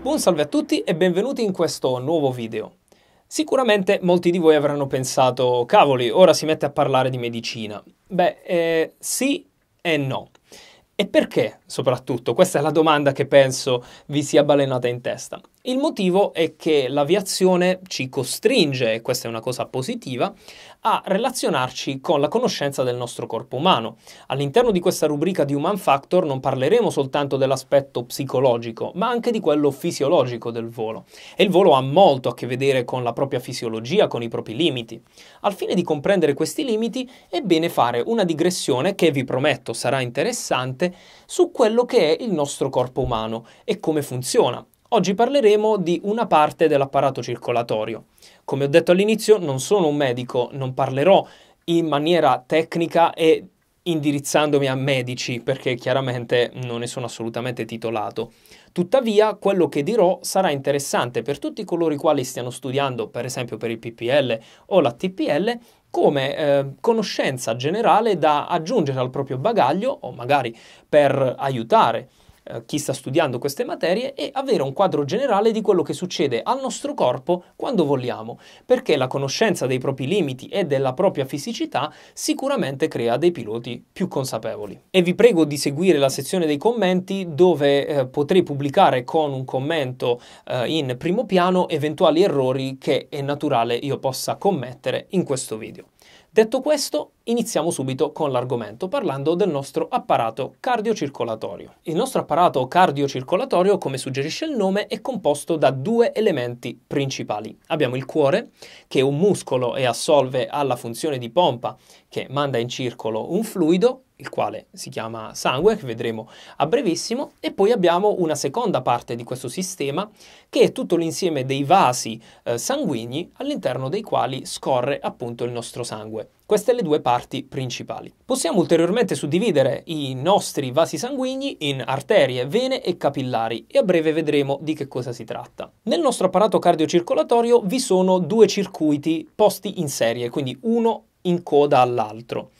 Buon salve a tutti e benvenuti in questo nuovo video. Sicuramente molti di voi avranno pensato, cavoli, ora si mette a parlare di medicina. Beh, eh, sì e no. E perché, soprattutto? Questa è la domanda che penso vi sia balenata in testa. Il motivo è che l'aviazione ci costringe, e questa è una cosa positiva, a relazionarci con la conoscenza del nostro corpo umano. All'interno di questa rubrica di Human Factor non parleremo soltanto dell'aspetto psicologico, ma anche di quello fisiologico del volo. E il volo ha molto a che vedere con la propria fisiologia, con i propri limiti. Al fine di comprendere questi limiti è bene fare una digressione che vi prometto sarà interessante su quello che è il nostro corpo umano e come funziona Oggi parleremo di una parte dell'apparato circolatorio. Come ho detto all'inizio, non sono un medico, non parlerò in maniera tecnica e indirizzandomi a medici perché chiaramente non ne sono assolutamente titolato. Tuttavia, quello che dirò sarà interessante per tutti coloro i quali stiano studiando, per esempio per il PPL o la TPL, come eh, conoscenza generale da aggiungere al proprio bagaglio o magari per aiutare eh, chi sta studiando queste materie e avere un quadro generale di quello che succede al nostro corpo quando vogliamo, perché la conoscenza dei propri limiti e della propria fisicità sicuramente crea dei piloti più consapevoli. E vi prego di seguire la sezione dei commenti dove eh, potrei pubblicare con un commento eh, in primo piano eventuali errori che è naturale io possa commettere in questo video. Detto questo, iniziamo subito con l'argomento parlando del nostro apparato cardiocircolatorio. Il nostro apparato cardiocircolatorio, come suggerisce il nome, è composto da due elementi principali. Abbiamo il cuore, che è un muscolo e assolve alla funzione di pompa che manda in circolo un fluido, il quale si chiama sangue, che vedremo a brevissimo, e poi abbiamo una seconda parte di questo sistema, che è tutto l'insieme dei vasi eh, sanguigni all'interno dei quali scorre appunto il nostro sangue. Queste le due parti principali. Possiamo ulteriormente suddividere i nostri vasi sanguigni in arterie, vene e capillari e a breve vedremo di che cosa si tratta. Nel nostro apparato cardiocircolatorio vi sono due circuiti posti in serie, quindi uno in coda all'altro.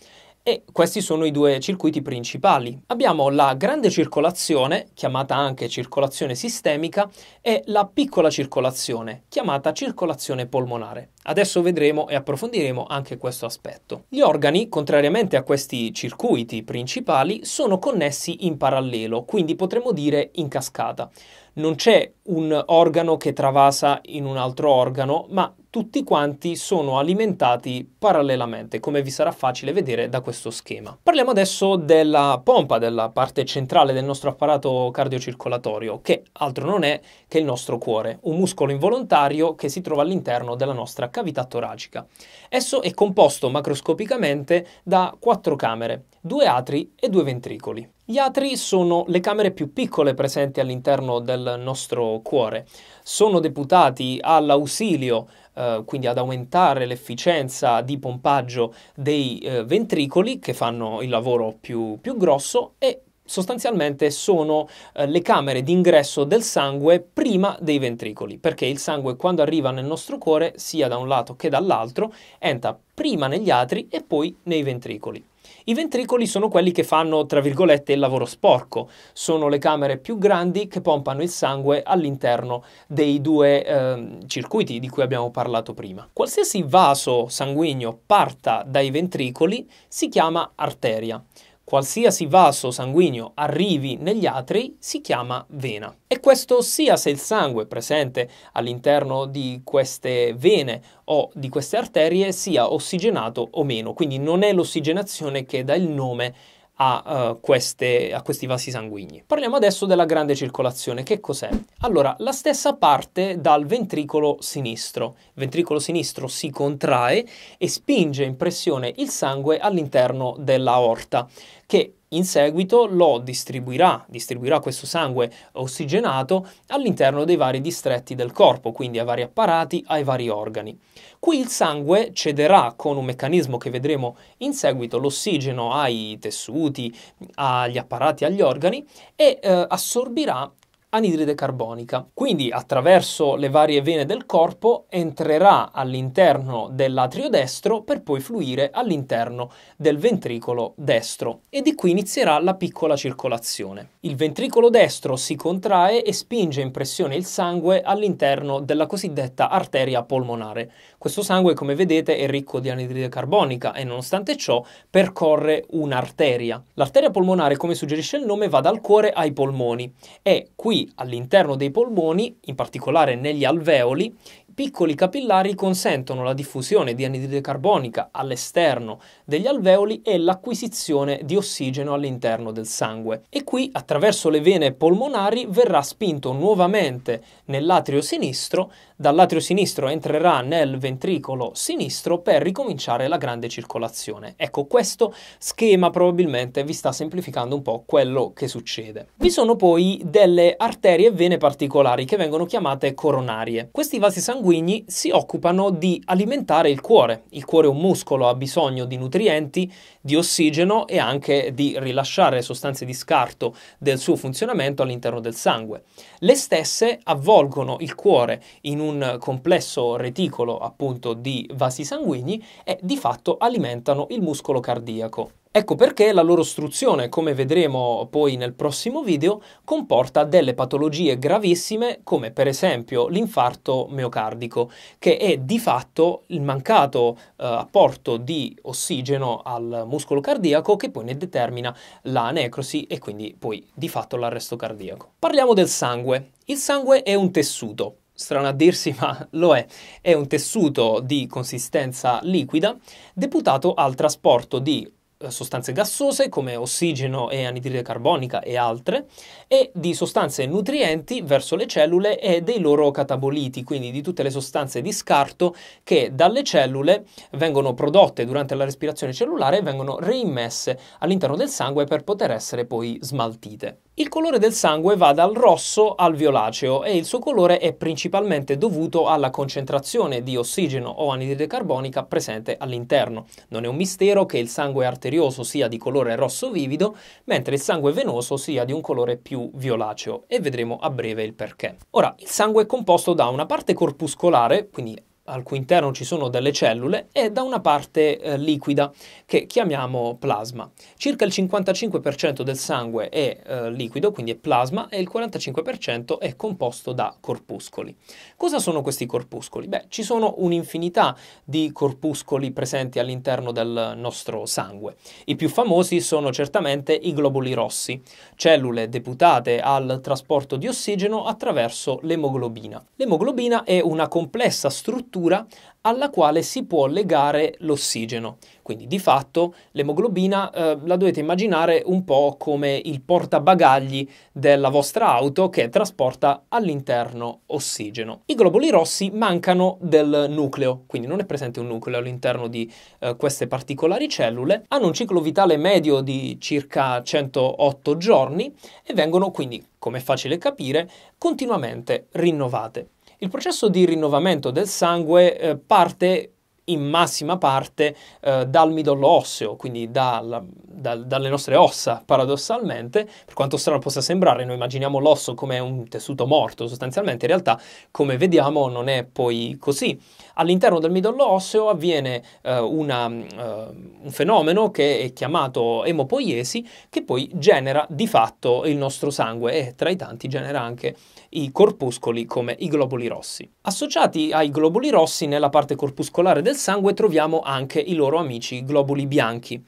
E questi sono i due circuiti principali. Abbiamo la grande circolazione, chiamata anche circolazione sistemica, e la piccola circolazione, chiamata circolazione polmonare. Adesso vedremo e approfondiremo anche questo aspetto. Gli organi, contrariamente a questi circuiti principali, sono connessi in parallelo, quindi potremmo dire in cascata non c'è un organo che travasa in un altro organo, ma tutti quanti sono alimentati parallelamente, come vi sarà facile vedere da questo schema. Parliamo adesso della pompa, della parte centrale del nostro apparato cardiocircolatorio, che altro non è che il nostro cuore, un muscolo involontario che si trova all'interno della nostra cavità toracica. Esso è composto macroscopicamente da quattro camere, due atri e due ventricoli. Gli atri sono le camere più piccole presenti all'interno del nostro cuore. Sono deputati all'ausilio, eh, quindi ad aumentare l'efficienza di pompaggio dei eh, ventricoli che fanno il lavoro più, più grosso e sostanzialmente sono eh, le camere d'ingresso del sangue prima dei ventricoli, perché il sangue quando arriva nel nostro cuore, sia da un lato che dall'altro, entra prima negli atri e poi nei ventricoli. I ventricoli sono quelli che fanno, tra virgolette, il lavoro sporco. Sono le camere più grandi che pompano il sangue all'interno dei due eh, circuiti di cui abbiamo parlato prima. Qualsiasi vaso sanguigno parta dai ventricoli si chiama arteria. Qualsiasi vaso sanguigno arrivi negli atri si chiama vena. E questo sia se il sangue presente all'interno di queste vene o di queste arterie sia ossigenato o meno, quindi non è l'ossigenazione che dà il nome a, uh, queste, a, questi vasi sanguigni. Parliamo adesso della grande circolazione. Che cos'è? Allora, la stessa parte dal ventricolo sinistro. Il ventricolo sinistro si contrae e spinge in pressione il sangue all'interno dell'aorta, che in seguito lo distribuirà, distribuirà questo sangue ossigenato all'interno dei vari distretti del corpo, quindi ai vari apparati, ai vari organi. Qui il sangue cederà con un meccanismo che vedremo in seguito l'ossigeno ai tessuti, agli apparati, agli organi e eh, assorbirà anidride carbonica. Quindi attraverso le varie vene del corpo entrerà all'interno dell'atrio destro per poi fluire all'interno del ventricolo destro e di qui inizierà la piccola circolazione. Il ventricolo destro si contrae e spinge in pressione il sangue all'interno della cosiddetta arteria polmonare. Questo sangue, come vedete, è ricco di anidride carbonica e nonostante ciò percorre un'arteria. L'arteria polmonare, come suggerisce il nome, va dal cuore ai polmoni e qui all'interno dei polmoni, in particolare negli alveoli, piccoli capillari consentono la diffusione di anidride carbonica all'esterno degli alveoli e l'acquisizione di ossigeno all'interno del sangue. E qui, attraverso le vene polmonari, verrà spinto nuovamente nell'atrio sinistro, dall'atrio sinistro entrerà nel ventricolo sinistro per ricominciare la grande circolazione. Ecco, questo schema probabilmente vi sta semplificando un po' quello che succede. Vi sono poi delle arterie e vene particolari che vengono chiamate coronarie. Questi vasi sanguigni sanguigni si occupano di alimentare il cuore. Il cuore è un muscolo, ha bisogno di nutrienti, di ossigeno e anche di rilasciare sostanze di scarto del suo funzionamento all'interno del sangue. Le stesse avvolgono il cuore in un complesso reticolo appunto di vasi sanguigni e di fatto alimentano il muscolo cardiaco. Ecco perché la loro ostruzione, come vedremo poi nel prossimo video, comporta delle patologie gravissime come per esempio l'infarto miocardico, che è di fatto il mancato eh, apporto di ossigeno al muscolo cardiaco che poi ne determina la necrosi e quindi poi di fatto l'arresto cardiaco. Parliamo del sangue. Il sangue è un tessuto, strano a dirsi, ma lo è, è un tessuto di consistenza liquida deputato al trasporto di eh, sostanze gassose come ossigeno e anidride carbonica e altre e di sostanze nutrienti verso le cellule e dei loro cataboliti, quindi di tutte le sostanze di scarto che dalle cellule vengono prodotte durante la respirazione cellulare e vengono reimmesse all'interno del sangue per poter essere poi smaltite. Il colore del sangue va dal rosso al violaceo e il suo colore è principalmente dovuto alla concentrazione di ossigeno o anidride carbonica presente all'interno. Non è un mistero che il sangue arterioso sia di colore rosso vivido, mentre il sangue venoso sia di un colore più violaceo e vedremo a breve il perché. Ora, il sangue è composto da una parte corpuscolare, quindi al cui interno ci sono delle cellule, e da una parte eh, liquida che chiamiamo plasma. Circa il 55% del sangue è eh, liquido, quindi è plasma, e il 45% è composto da corpuscoli. Cosa sono questi corpuscoli? Beh, ci sono un'infinità di corpuscoli presenti all'interno del nostro sangue. I più famosi sono certamente i globuli rossi, cellule deputate al trasporto di ossigeno attraverso l'emoglobina. L'emoglobina è una complessa struttura struttura alla quale si può legare l'ossigeno. Quindi di fatto l'emoglobina eh, la dovete immaginare un po' come il portabagagli della vostra auto che trasporta all'interno ossigeno. I globuli rossi mancano del nucleo, quindi non è presente un nucleo all'interno di eh, queste particolari cellule, hanno un ciclo vitale medio di circa 108 giorni e vengono quindi, come è facile capire, continuamente rinnovate. Il processo di rinnovamento del sangue eh, parte in massima parte eh, dal midollo osseo, quindi dalla, da, dalle nostre ossa, paradossalmente, per quanto strano possa sembrare, noi immaginiamo l'osso come un tessuto morto sostanzialmente, in realtà come vediamo non è poi così. All'interno del midollo osseo avviene eh, una, eh, un fenomeno che è chiamato emopoiesi, che poi genera di fatto il nostro sangue e tra i tanti genera anche i corpuscoli come i globuli rossi. Associati ai globuli rossi nella parte corpuscolare del sangue troviamo anche i loro amici globuli bianchi.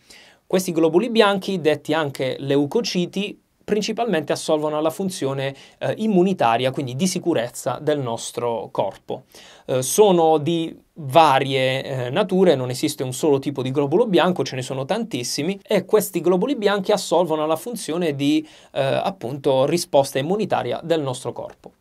Questi globuli bianchi, detti anche leucociti, principalmente assolvono alla funzione eh, immunitaria, quindi di sicurezza del nostro corpo. Eh, sono di varie eh, nature, non esiste un solo tipo di globulo bianco, ce ne sono tantissimi e questi globuli bianchi assolvono alla funzione di eh, appunto risposta immunitaria del nostro corpo.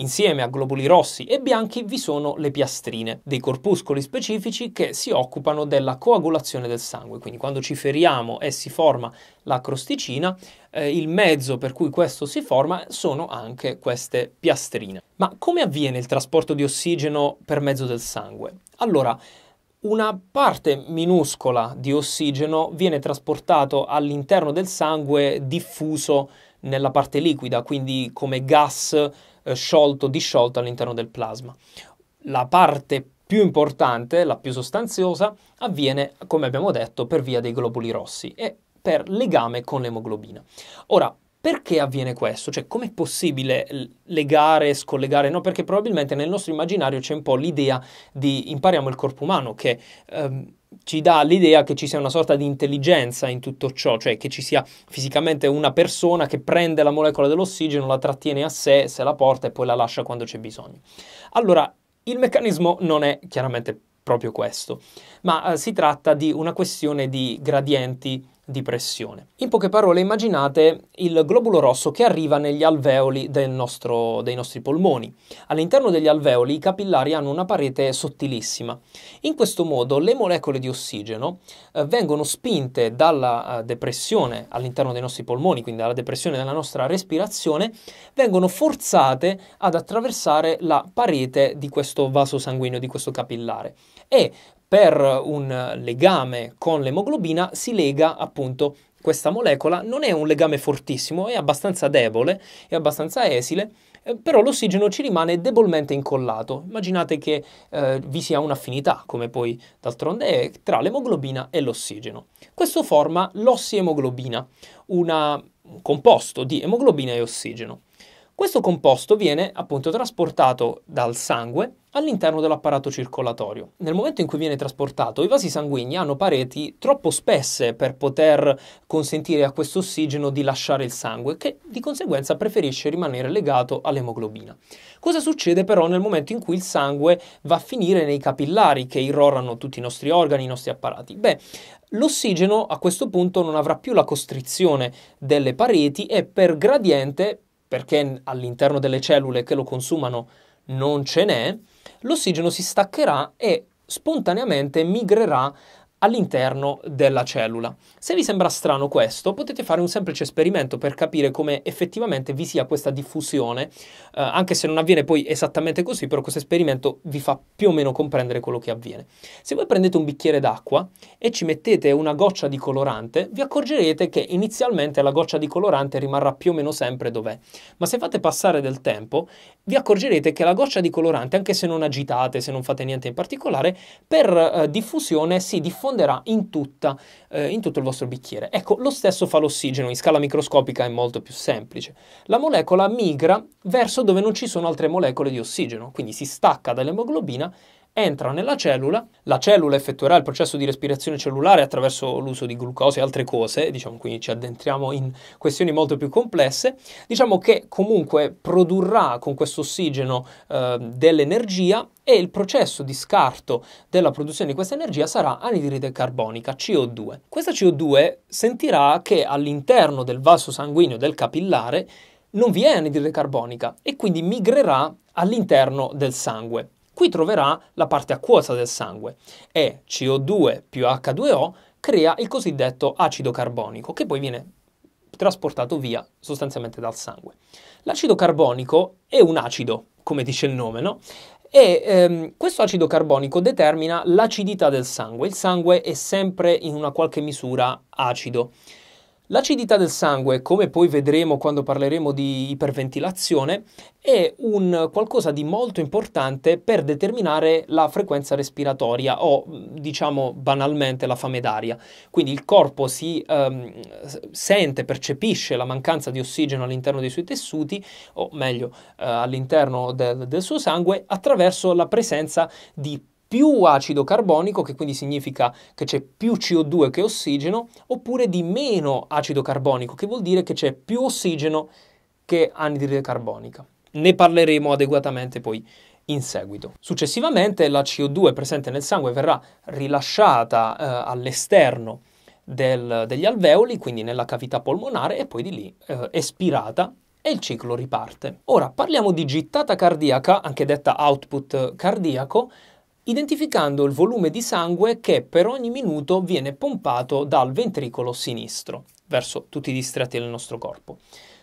Insieme a globuli rossi e bianchi vi sono le piastrine, dei corpuscoli specifici che si occupano della coagulazione del sangue, quindi quando ci feriamo e si forma la crosticina, eh, il mezzo per cui questo si forma sono anche queste piastrine. Ma come avviene il trasporto di ossigeno per mezzo del sangue? Allora, una parte minuscola di ossigeno viene trasportato all'interno del sangue diffuso nella parte liquida, quindi come gas eh, sciolto, disciolto all'interno del plasma. La parte più importante, la più sostanziosa, avviene, come abbiamo detto, per via dei globuli rossi e per legame con l'emoglobina. Ora, perché avviene questo? Cioè, com'è possibile legare, scollegare? No, perché probabilmente nel nostro immaginario c'è un po' l'idea di impariamo il corpo umano, che ehm, ci dà l'idea che ci sia una sorta di intelligenza in tutto ciò, cioè che ci sia fisicamente una persona che prende la molecola dell'ossigeno, la trattiene a sé, se la porta e poi la lascia quando c'è bisogno. Allora, il meccanismo non è chiaramente proprio questo, ma eh, si tratta di una questione di gradienti di pressione. In poche parole immaginate il globulo rosso che arriva negli alveoli nostro, dei nostri polmoni. All'interno degli alveoli i capillari hanno una parete sottilissima. In questo modo le molecole di ossigeno eh, vengono spinte dalla eh, depressione all'interno dei nostri polmoni, quindi dalla depressione della nostra respirazione, vengono forzate ad attraversare la parete di questo vaso sanguigno, di questo capillare e per un legame con l'emoglobina si lega appunto questa molecola, non è un legame fortissimo, è abbastanza debole, è abbastanza esile, eh, però l'ossigeno ci rimane debolmente incollato. Immaginate che eh, vi sia un'affinità, come poi d'altronde è, tra l'emoglobina e l'ossigeno. Questo forma l'ossiemoglobina, una, un composto di emoglobina e ossigeno. Questo composto viene appunto trasportato dal sangue all'interno dell'apparato circolatorio. Nel momento in cui viene trasportato, i vasi sanguigni hanno pareti troppo spesse per poter consentire a questo ossigeno di lasciare il sangue, che di conseguenza preferisce rimanere legato all'emoglobina. Cosa succede però nel momento in cui il sangue va a finire nei capillari che irrorano tutti i nostri organi, i nostri apparati? Beh, l'ossigeno a questo punto non avrà più la costrizione delle pareti e per gradiente perché all'interno delle cellule che lo consumano non ce n'è, l'ossigeno si staccherà e spontaneamente migrerà all'interno della cellula. Se vi sembra strano questo, potete fare un semplice esperimento per capire come effettivamente vi sia questa diffusione, eh, anche se non avviene poi esattamente così, però questo esperimento vi fa più o meno comprendere quello che avviene. Se voi prendete un bicchiere d'acqua e ci mettete una goccia di colorante, vi accorgerete che inizialmente la goccia di colorante rimarrà più o meno sempre dov'è, ma se fate passare del tempo, vi accorgerete che la goccia di colorante, anche se non agitate, se non fate niente in particolare, per eh, diffusione si diffonde fonderà in, tutta, eh, in tutto il vostro bicchiere. Ecco, lo stesso fa l'ossigeno, in scala microscopica è molto più semplice. La molecola migra verso dove non ci sono altre molecole di ossigeno, quindi si stacca dall'emoglobina entra nella cellula, la cellula effettuerà il processo di respirazione cellulare attraverso l'uso di glucosio e altre cose, diciamo quindi ci addentriamo in questioni molto più complesse, diciamo che comunque produrrà con questo ossigeno eh, dell'energia e il processo di scarto della produzione di questa energia sarà anidride carbonica, CO2. Questa CO2 sentirà che all'interno del vaso sanguigno del capillare non vi è anidride carbonica e quindi migrerà all'interno del sangue. Qui troverà la parte acquosa del sangue e CO2 più H2O crea il cosiddetto acido carbonico che poi viene trasportato via sostanzialmente dal sangue. L'acido carbonico è un acido, come dice il nome, no? E ehm, questo acido carbonico determina l'acidità del sangue. Il sangue è sempre in una qualche misura acido. L'acidità del sangue, come poi vedremo quando parleremo di iperventilazione, è un qualcosa di molto importante per determinare la frequenza respiratoria o diciamo banalmente la fame d'aria. Quindi il corpo si ehm, sente, percepisce la mancanza di ossigeno all'interno dei suoi tessuti, o meglio eh, all'interno del, del suo sangue, attraverso la presenza di più acido carbonico, che quindi significa che c'è più CO2 che ossigeno, oppure di meno acido carbonico, che vuol dire che c'è più ossigeno che anidride carbonica. Ne parleremo adeguatamente poi in seguito. Successivamente la CO2 presente nel sangue verrà rilasciata eh, all'esterno del, degli alveoli, quindi nella cavità polmonare, e poi di lì eh, espirata e il ciclo riparte. Ora parliamo di gittata cardiaca, anche detta output cardiaco, identificando il volume di sangue che per ogni minuto viene pompato dal ventricolo sinistro verso tutti i distretti del nostro corpo.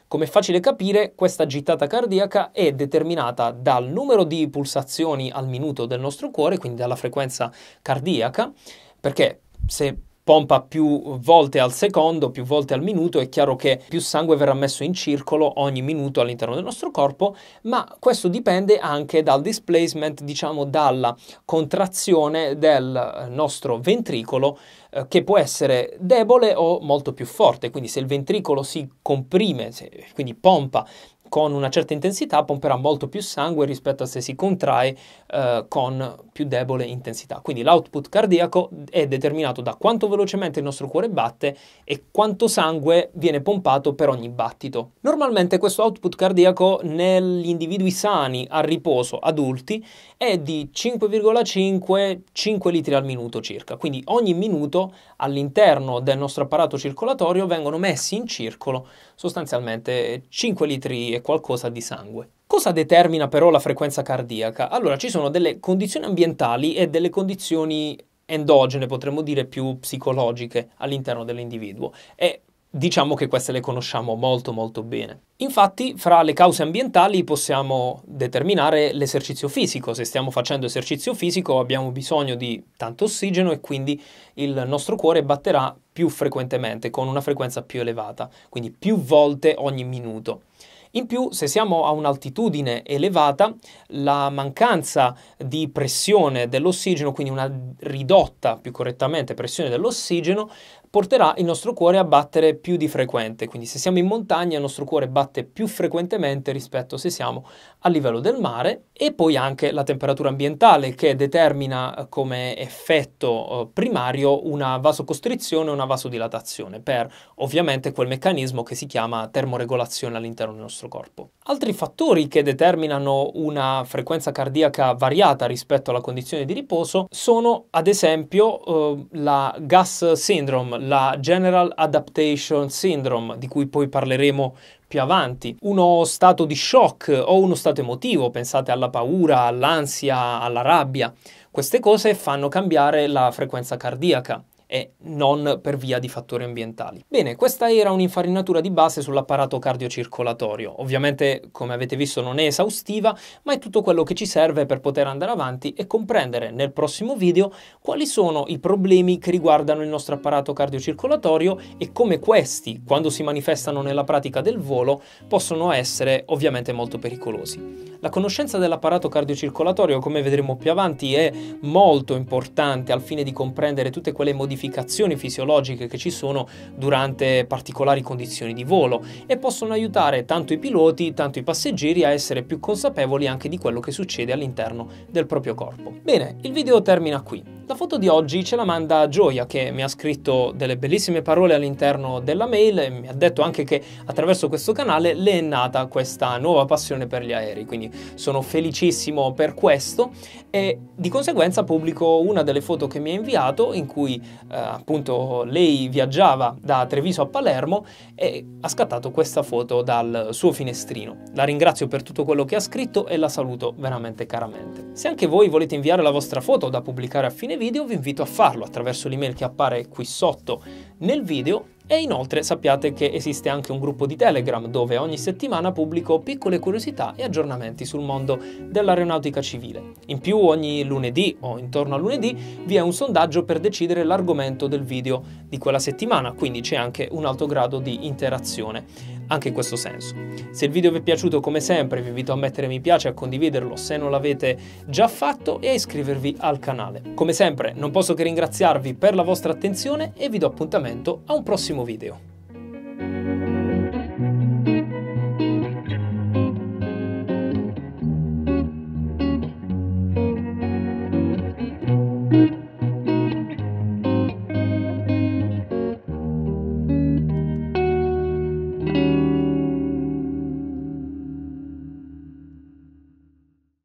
Come è facile capire, questa gittata cardiaca è determinata dal numero di pulsazioni al minuto del nostro cuore, quindi dalla frequenza cardiaca, perché se pompa più volte al secondo, più volte al minuto, è chiaro che più sangue verrà messo in circolo ogni minuto all'interno del nostro corpo, ma questo dipende anche dal displacement, diciamo dalla contrazione del nostro ventricolo eh, che può essere debole o molto più forte, quindi se il ventricolo si comprime, se, quindi pompa con una certa intensità pomperà molto più sangue rispetto a se si contrae eh, con più debole intensità. Quindi l'output cardiaco è determinato da quanto velocemente il nostro cuore batte e quanto sangue viene pompato per ogni battito. Normalmente questo output cardiaco negli individui sani a riposo adulti è di 5,5 5 litri al minuto circa. Quindi ogni minuto all'interno del nostro apparato circolatorio vengono messi in circolo sostanzialmente 5 litri e qualcosa di sangue. Cosa determina però la frequenza cardiaca? Allora ci sono delle condizioni ambientali e delle condizioni endogene, potremmo dire più psicologiche all'interno dell'individuo e diciamo che queste le conosciamo molto molto bene. Infatti, fra le cause ambientali possiamo determinare l'esercizio fisico. Se stiamo facendo esercizio fisico abbiamo bisogno di tanto ossigeno e quindi il nostro cuore batterà più frequentemente, con una frequenza più elevata, quindi più volte ogni minuto. In più, se siamo a un'altitudine elevata, la mancanza di pressione dell'ossigeno, quindi una ridotta più correttamente pressione dell'ossigeno, porterà il nostro cuore a battere più di frequente. Quindi se siamo in montagna il nostro cuore batte più frequentemente rispetto se siamo a livello del mare e poi anche la temperatura ambientale che determina eh, come effetto eh, primario una vasocostrizione e una vasodilatazione per ovviamente quel meccanismo che si chiama termoregolazione all'interno del nostro corpo. Altri fattori che determinano una frequenza cardiaca variata rispetto alla condizione di riposo sono ad esempio eh, la gas syndrome, la General Adaptation Syndrome, di cui poi parleremo più avanti, uno stato di shock o uno stato emotivo, pensate alla paura, all'ansia, alla rabbia. Queste cose fanno cambiare la frequenza cardiaca e non per via di fattori ambientali. Bene, questa era un'infarinatura di base sull'apparato cardiocircolatorio. Ovviamente, come avete visto, non è esaustiva, ma è tutto quello che ci serve per poter andare avanti e comprendere nel prossimo video quali sono i problemi che riguardano il nostro apparato cardiocircolatorio e come questi, quando si manifestano nella pratica del volo, possono essere ovviamente molto pericolosi. La conoscenza dell'apparato cardiocircolatorio, come vedremo più avanti, è molto importante al fine di comprendere tutte quelle modifiche modificazioni fisiologiche che ci sono durante particolari condizioni di volo e possono aiutare tanto i piloti, tanto i passeggeri a essere più consapevoli anche di quello che succede all'interno del proprio corpo. Bene, il video termina qui. La foto di oggi ce la manda Gioia che mi ha scritto delle bellissime parole all'interno della mail e mi ha detto anche che attraverso questo canale le è nata questa nuova passione per gli aerei, quindi sono felicissimo per questo e di conseguenza pubblico una delle foto che mi ha inviato in cui eh, appunto lei viaggiava da Treviso a Palermo e ha scattato questa foto dal suo finestrino. La ringrazio per tutto quello che ha scritto e la saluto veramente caramente. Se anche voi volete inviare la vostra foto da pubblicare a fine recensione video vi invito a farlo attraverso l'email che appare qui sotto nel video e inoltre sappiate che esiste anche un gruppo di Telegram dove ogni settimana pubblico piccole curiosità e aggiornamenti sul mondo dell'aeronautica civile. In più ogni lunedì o intorno a lunedì vi è un sondaggio per decidere l'argomento del video di quella settimana, quindi c'è anche un alto grado di interazione anche in questo senso. Se il video vi è piaciuto come sempre vi invito a mettere mi piace, a condividerlo se non l'avete già fatto e a iscrivervi al canale. Come sempre non posso che ringraziarvi per la vostra attenzione e vi do appuntamento a un prossimo video.